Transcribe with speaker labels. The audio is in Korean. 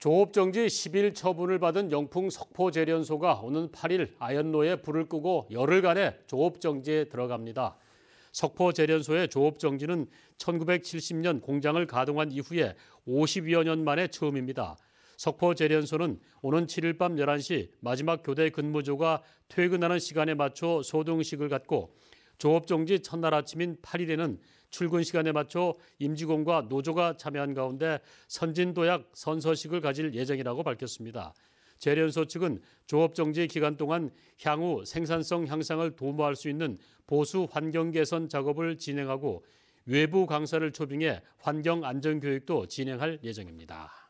Speaker 1: 조업정지 10일 처분을 받은 영풍 석포재련소가 오는 8일 아연로에 불을 끄고 열흘간의 조업정지에 들어갑니다. 석포재련소의 조업정지는 1970년 공장을 가동한 이후에 50여 년 만에 처음입니다. 석포재련소는 오는 7일 밤 11시 마지막 교대 근무조가 퇴근하는 시간에 맞춰 소등식을 갖고 조업종지 첫날 아침인 8일에는 출근 시간에 맞춰 임직원과 노조가 참여한 가운데 선진도약 선서식을 가질 예정이라고 밝혔습니다. 재련소 측은 조업정지 기간 동안 향후 생산성 향상을 도모할 수 있는 보수 환경 개선 작업을 진행하고 외부 강사를 초빙해 환경 안전 교육도 진행할 예정입니다.